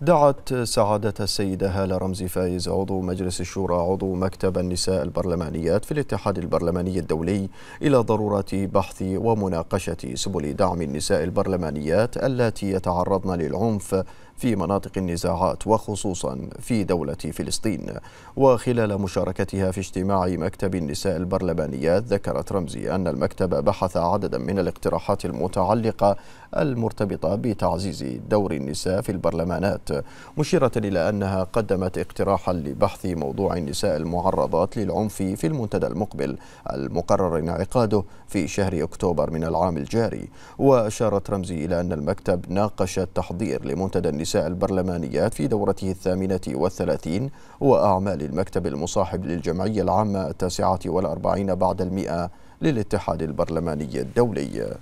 دعت سعادة السيدة هالة رمزي فايز عضو مجلس الشورى عضو مكتب النساء البرلمانيات في الاتحاد البرلماني الدولي إلى ضرورة بحث ومناقشة سبل دعم النساء البرلمانيات التي يتعرضن للعنف في مناطق النزاعات وخصوصا في دولة فلسطين وخلال مشاركتها في اجتماع مكتب النساء البرلمانيات ذكرت رمزي أن المكتب بحث عددا من الاقتراحات المتعلقة المرتبطة بتعزيز دور النساء في البرلمانات مشيرة إلى أنها قدمت اقتراحا لبحث موضوع النساء المعرضات للعنف في المنتدى المقبل المقرر انعقاده في شهر أكتوبر من العام الجاري وأشارت رمزي إلى أن المكتب ناقش التحضير لمنتدى النساء النساء البرلمانيات في دورته الثامنة والثلاثين وأعمال المكتب المصاحب للجمعية العامة التاسعة والأربعين بعد المئة للاتحاد البرلماني الدولي